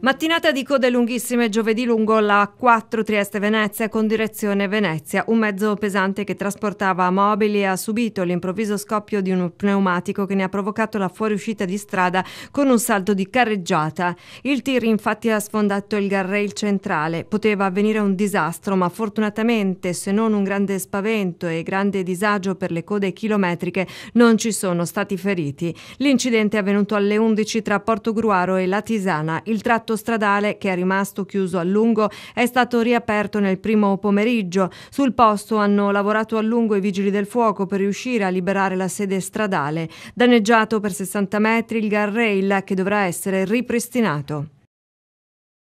Mattinata di code lunghissime giovedì lungo la 4 Trieste-Venezia con direzione Venezia. Un mezzo pesante che trasportava mobili ha subito l'improvviso scoppio di un pneumatico che ne ha provocato la fuoriuscita di strada con un salto di carreggiata. Il tir infatti ha sfondato il garrail centrale. Poteva avvenire un disastro ma fortunatamente se non un grande spavento e grande disagio per le code chilometriche non ci sono stati feriti. L'incidente è avvenuto alle 11 tra Portogruaro e La Tisana. Il tratto tratto stradale che è rimasto chiuso a lungo è stato riaperto nel primo pomeriggio. Sul posto hanno lavorato a lungo i vigili del fuoco per riuscire a liberare la sede stradale. Danneggiato per 60 metri il guardrail che dovrà essere ripristinato.